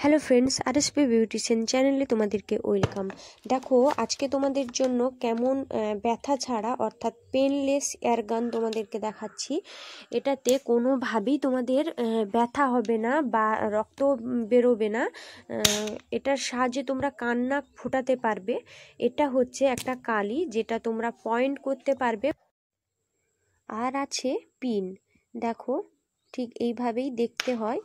hello friends R S P beautician চ্যানেলে তোমাদেরকে welcome দেখো আজকে তোমাদের জন্য কেমন ব্যথা ছাড়া অর্থাৎ পেনলেস এয়ারগান তোমাদেরকে দেখাচ্ছি এটাতে কোনোভাবেই তোমাদের ব্যথা হবে না বা রক্ত বেরোবে না এটার সাহায্যে তোমরা কান্না ফোটাতে পারবে এটা হচ্ছে একটা কালি যেটা তোমরা পয়েন্ট করতে পারবে আর আছে পিন দেখো ঠিক এইভাবেই দেখতে হয়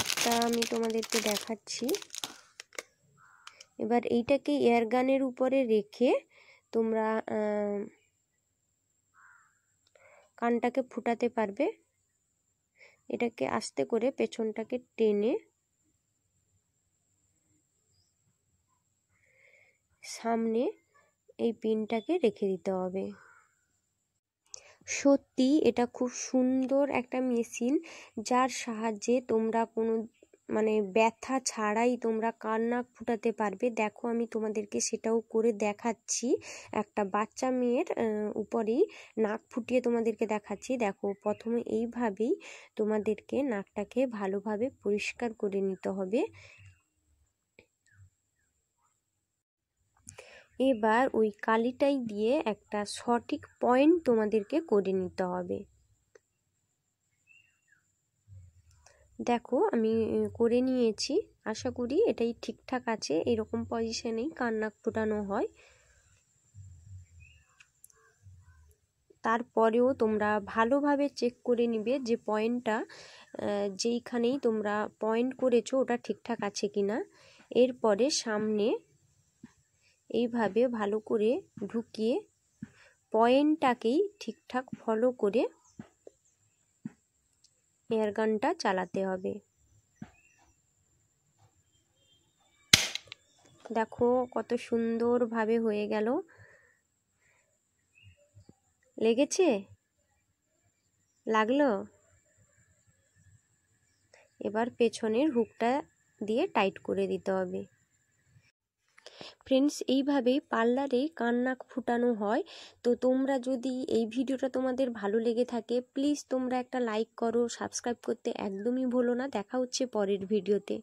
একটা আমি তোমাদেরকে দেখাচ্ছি এবার এইটাকে এয়ারগানের উপরে রেখে তোমরা কানটাকে ফুটাতে পারবে এটাকে আস্তে করে পেছনটাকে টেনে সামনে এই পিনটাকে রেখে দিতে হবে সত্যি এটা খুব সুন্দর একটা মেশিন যার সাহায্যে তোমরা কোনো মানে ব্যথা ছাড়াই তোমরা কান্না ফুটাতে পারবে দেখো আমি তোমাদেরকে সেটাও করে দেখাচ্ছি একটা বাচ্চা মেয়ের উপরেই নাক ফুটিয়ে তোমাদেরকে দেখাচ্ছি দেখো প্রথমে এইভাবেই তোমাদেরকে নাকটাকে ভালোভাবে পরিষ্কার করে নিতে হবে এবার ওই কালিটাই দিয়ে একটা সঠিক পয়েন্ট তোমাদেরকে করে নিতে হবে দেখো আমি করে নিয়েছি আশা করি এটাই ঠিকঠাক আছে এরকম পজিশনেই কান্না ফোটানো হয় তারপরেও তোমরা ভালোভাবে চেক করে নিবে যে পয়েন্টটা যেইখানেই তোমরা পয়েন্ট করেছো ওটা ঠিকঠাক আছে কি না এরপরে সামনে এইভাবে ভালো করে ঢুকিয়ে পয়েন্টটাকেই ঠিকঠাক ফলো করে এয়ারগানটা চালাতে হবে দেখো কত সুন্দরভাবে হয়ে গেল লেগেছে লাগলো এবার পেছনের হুকটা দিয়ে টাইট করে দিতে হবে ফ্রেন্ডস এইভাবে পার্লারে কান্নাক ফুটানো হয় তো তোমরা যদি এই ভিডিওটা তোমাদের ভালো লেগে থাকে প্লিজ তোমরা একটা লাইক করো সাবস্ক্রাইব করতে একদমই ভুলো না দেখা হচ্ছে পরের ভিডিওতে